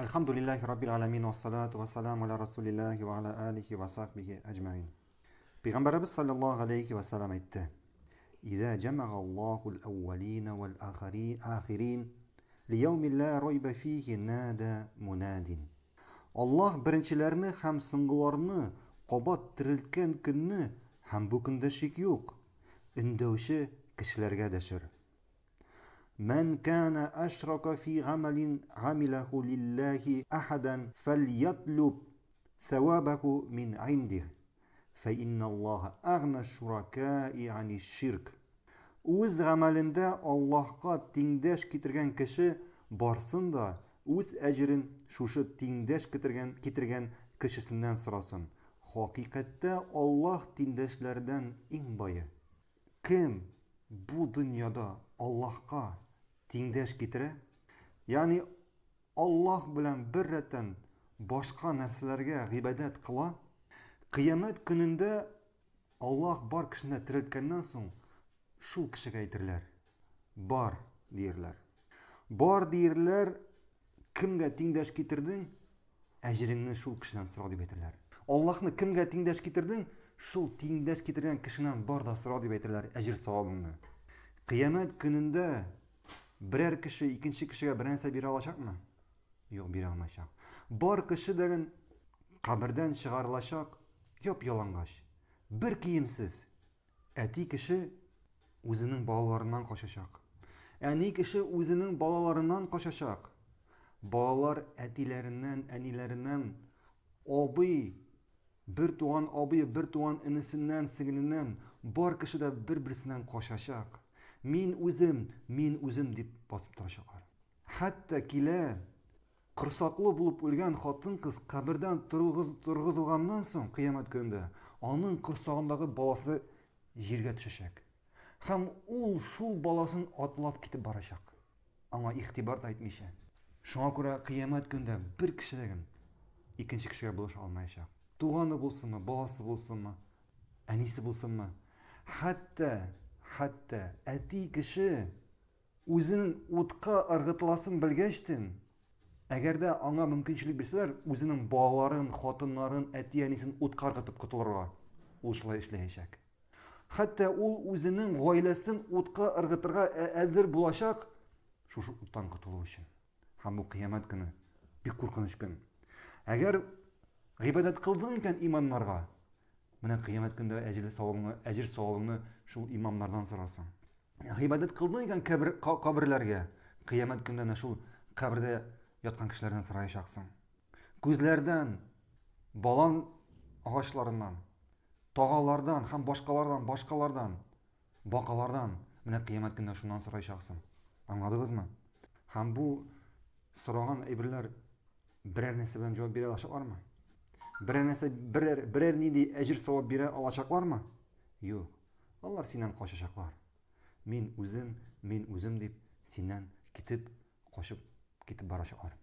الحمد لله رب العالمین والصلاة والسلام على رسول الله وعلى آله وصحبه أجمعین Peygamberimiz sallallahu aleyhi ve sellem etti. İza cema'a Allahul evvelin vel ahirin li yevmin la raybe fihi nada munadin. Allah birincilerini hem sıngılarını qabat tiriltken künni hem bu künde şik yok. Ündövşi kişilerge deşir. من كان أشرك في عمل عمله لله أحدا فليطلب ثوابه من عنده فإن الله أغنى الشركاء عن الشرك өз ғамәлінде аллаһқа теңдәш кетірген кеше барсын да өз әжірін шушы теңдәш кетірген, кетірген кішісінен сұрасын хақиқатта аллаһ теңдәшләрдән иң байы кім бу дөньяда аллаһка tengdosh ketira ya'ni olloh bilan birratan boshqa narsalarga g'ibadat qila qiyomat kunida olloh bor kishini tiriltgandan so'ng shu kishiga aytadilar bor deyirlar bor deyirlar kimga tengdosh keltirding ajringni shu kishidan so'ra deb aytadilar ollohni kimga tengdosh keltirding shu tengdosh keltirgan kishidan borda da so'ra deb aytadilar ajr savobingni qiyomat kunida бірер кіші екінші кішіге бір нәрсе бере алашақ ма? жоқ бере алмайшақ бар кіші деген қабірден шығарылашақ көп жалаңаш бір киімсіз әти кіші өзінің балаларынан қашашақ әни кіші өзінің балаларынан қашашақ балалар әтилерінен әнилерінен обы бір туған обы бір туған інісінен сіңілінен бар кіші бір бірісінен қашашақ мен өзім мен өзім деп басып тұра шығар хәтта килә құрсаклы болып өлген қатын қыз қабірден тұрғызылғаннан соң қиямат күнінде оның құрсағындағы баласы жерге түшешек һәм ол шул баласын атлап кетіп барашақ. аңа игътибар да әйтмичә шуңа күрә қиямет бір бер кешелеген икенче кешегә булыша алмаячак Туғаны булсынмы баласы болсынмы? Әнисі болсынмы? хәтта хатта әти кеше өзін отқа ырғытыласын білгештен әгәр аңа мөмкинчелек берсеңдер өзінің балаларын хатыннарын әти әнесін отқа ырғытып котылырга ол шулай эшләячәк хәтта ол үзенең ырғытырға ә-, әзір ырғытырға әзір болашақ шушы уттан котылу өчен һәм бу кыямат көне бик куркыныч көн әгәр гыйбадәт кылдың Минә кыямат күнде әҗир согымның, әҗир согымның шу имамлардан сорасаң, хыядат кылдың икән каберләргә, кыямат көндә нә шу кабердә яткан кешеләрдән сораеш ачасың. Күзләрдән, балан агачларынан, тагалардан һәм башкалардан, башкалардан, бакалардан менә кыямат көндә шуннан сораеш ачасың. Таңладыгызмы? Һәм бу сырогым ибрләр дәрәсле белән җавап биреләчәк ма? бір нәрсе бірер бірер әжір сауап бере алашақлар ма жоқ олар сенен қашашақлар мен өзім мен өзім деп сенен кетіп қашып кетіп барашақлар